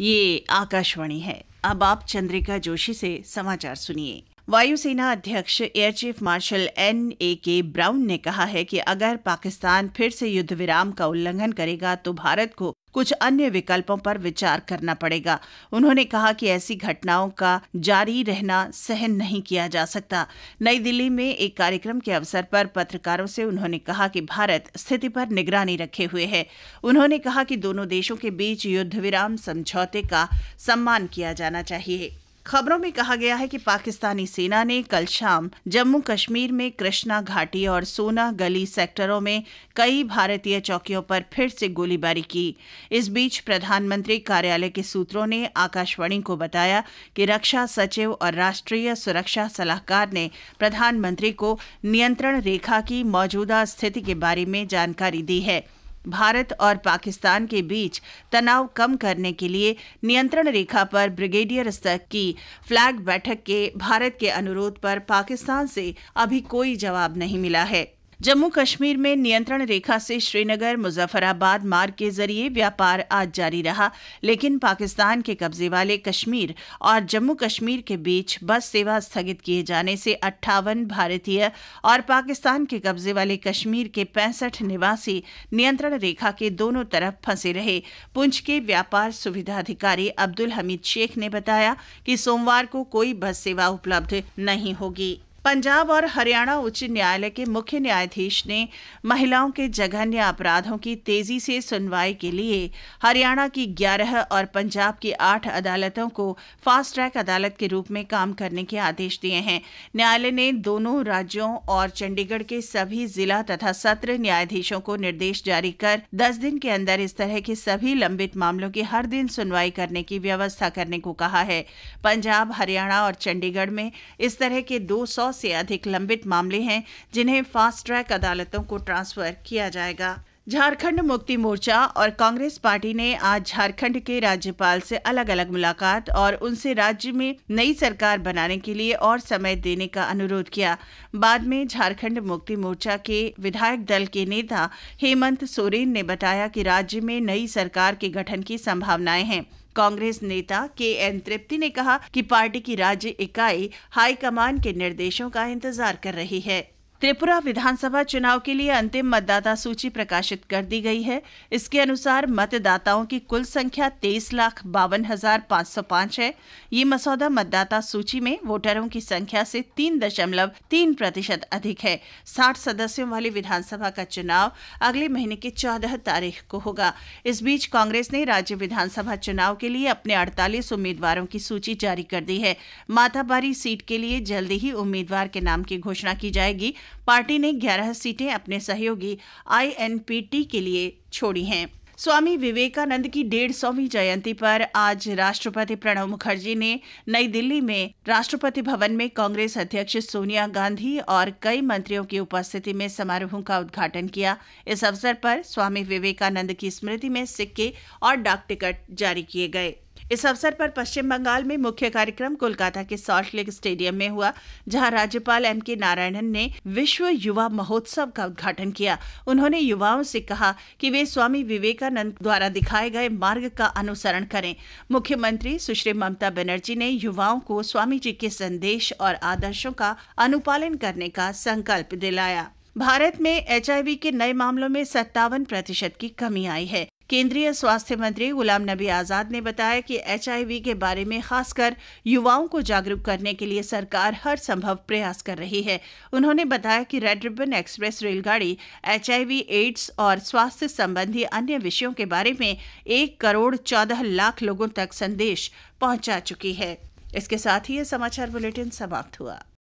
ये आकाशवाणी है अब आप चंद्रिका जोशी से समाचार सुनिए वायुसेना अध्यक्ष air chief marshal N A K Browne ने कहा है कि अगर पाकिस्तान फिर से युद्ध विराम का उल्लंघन करेगा तो भारत को कुछ अन्य विकल्पों पर विचार करना पड़ेगा उन्होंने कहा कि ऐसी घटनाओं का जारी रहना सहन नहीं किया जा सकता नई दिल्ली में एक कार्यक्रम के अवसर पर पत्रकारों से उन्होंने कहा कि भारत स्थिति पर निगरानी रखे हुए है उन्होंने कहा कि दोनों देशों के बीच युद्ध विराम समझौते का सम्मान किया जाना चाहिए खबरों में कहा गया है कि पाकिस्तानी सेना ने कल शाम जम्मू कश्मीर में कृष्णा घाटी और सोना गली सेक्टरों में कई भारतीय चौकियों पर फिर से गोलीबारी की इस बीच प्रधानमंत्री कार्यालय के सूत्रों ने आकाशवाणी को बताया कि रक्षा सचिव और राष्ट्रीय सुरक्षा सलाहकार ने प्रधानमंत्री को नियंत्रण रेखा की मौजूदा स्थिति के बारे में जानकारी दी है भारत और पाकिस्तान के बीच तनाव कम करने के लिए नियंत्रण रेखा पर ब्रिगेडियर स्तर की फ्लैग बैठक के भारत के अनुरोध पर पाकिस्तान से अभी कोई जवाब नहीं मिला है जम्मू कश्मीर में नियंत्रण रेखा से श्रीनगर मुजफ्फराबाद मार्ग के जरिए व्यापार आज जारी रहा लेकिन पाकिस्तान के कब्जे वाले कश्मीर और जम्मू कश्मीर के बीच बस सेवा स्थगित किए जाने से अट्ठावन भारतीय और पाकिस्तान के कब्जे वाले कश्मीर के पैंसठ निवासी नियंत्रण रेखा के दोनों तरफ फंसे रहे पुंछ के व्यापार सुविधा अधिकारी अब्दुल हमीद शेख ने बताया कि सोमवार को कोई बस सेवा उपलब्ध नहीं होगी पंजाब और हरियाणा उच्च न्यायालय के मुख्य न्यायाधीश ने महिलाओं के जघन्य अपराधों की तेजी से सुनवाई के लिए हरियाणा की 11 और पंजाब की 8 अदालतों को फास्ट ट्रैक अदालत के रूप में काम करने के आदेश दिए हैं न्यायालय ने दोनों राज्यों और चंडीगढ़ के सभी जिला तथा सत्र न्यायाधीशों को निर्देश जारी कर दस दिन के अंदर इस तरह के सभी लंबित मामलों की हर दिन सुनवाई करने की व्यवस्था करने को कहा है पंजाब हरियाणा और चंडीगढ़ में इस तरह के दो से अधिक लंबित मामले हैं जिन्हें फास्ट ट्रैक अदालतों को ट्रांसफर किया जाएगा झारखंड मुक्ति मोर्चा और कांग्रेस पार्टी ने आज झारखंड के राज्यपाल से अलग अलग मुलाकात और उनसे राज्य में नई सरकार बनाने के लिए और समय देने का अनुरोध किया बाद में झारखंड मुक्ति मोर्चा के विधायक दल के नेता हेमंत सोरेन ने बताया कि राज्य में नई सरकार के गठन की संभावनाएं हैं कांग्रेस नेता के एन तृप्ति ने कहा कि पार्टी की राज्य इकाई हाईकमान के निर्देशों का इंतजार कर रही है त्रिपुरा विधानसभा चुनाव के लिए अंतिम मतदाता सूची प्रकाशित कर दी गई है इसके अनुसार मतदाताओं की कुल संख्या तेईस लाख बावन हजार पाँच सौ पाँच है ये मसौदा मतदाता सूची में वोटरों की संख्या से तीन दशमलव तीन प्रतिशत अधिक है साठ सदस्यों वाली विधानसभा का चुनाव अगले महीने की चौदह तारीख को होगा इस बीच कांग्रेस ने राज्य विधानसभा चुनाव के लिए अपने अड़तालीस उम्मीदवारों की सूची जारी कर दी है माथाबारी सीट के लिए जल्दी ही उम्मीदवार के नाम की घोषणा की जाएगी पार्टी ने 11 सीटें अपने सहयोगी आईएनपीटी के लिए छोड़ी हैं स्वामी विवेकानंद की डेढ़ सौवीं जयंती पर आज राष्ट्रपति प्रणब मुखर्जी ने नई दिल्ली में राष्ट्रपति भवन में कांग्रेस अध्यक्ष सोनिया गांधी और कई मंत्रियों की उपस्थिति में समारोह का उद्घाटन किया इस अवसर पर स्वामी विवेकानंद की स्मृति में सिक्के और डाक टिकट जारी किए गए इस अवसर पर पश्चिम बंगाल में मुख्य कार्यक्रम कोलकाता के सॉल्ट लेक स्टेडियम में हुआ जहां राज्यपाल एम के नारायणन ने विश्व युवा महोत्सव का उद्घाटन किया उन्होंने युवाओं से कहा कि वे स्वामी विवेकानंद द्वारा दिखाए गए मार्ग का अनुसरण करें मुख्यमंत्री सुश्री ममता बनर्जी ने युवाओं को स्वामी जी के संदेश और आदर्शों का अनुपालन करने का संकल्प दिलाया भारत में एच के नए मामलों में सत्तावन प्रतिशत की कमी आई है केंद्रीय स्वास्थ्य मंत्री गुलाम नबी आज़ाद ने बताया कि एच के बारे में खासकर युवाओं को जागरूक करने के लिए सरकार हर संभव प्रयास कर रही है उन्होंने बताया कि रेड रिबन एक्सप्रेस रेलगाड़ी एच एड्स और स्वास्थ्य संबंधी अन्य विषयों के बारे में एक करोड़ चौदह लाख लोगों तक संदेश पहुंचा चुकी है इसके साथ ही ये समाचार बुलेटिन समाप्त हुआ